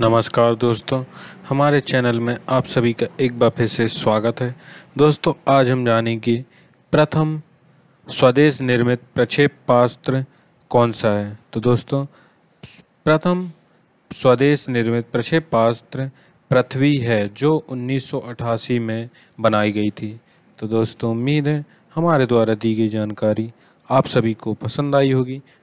नमस्कार दोस्तों हमारे चैनल में आप सभी का एक बार फिर से स्वागत है दोस्तों आज हम जानेंगे प्रथम स्वदेश निर्मित प्रक्षेप पास्त्र कौन सा है तो दोस्तों प्रथम स्वदेश निर्मित प्रक्षेप पास्त्र पृथ्वी है जो 1988 में बनाई गई थी तो दोस्तों उम्मीद है हमारे द्वारा दी गई जानकारी आप सभी को पसंद आई होगी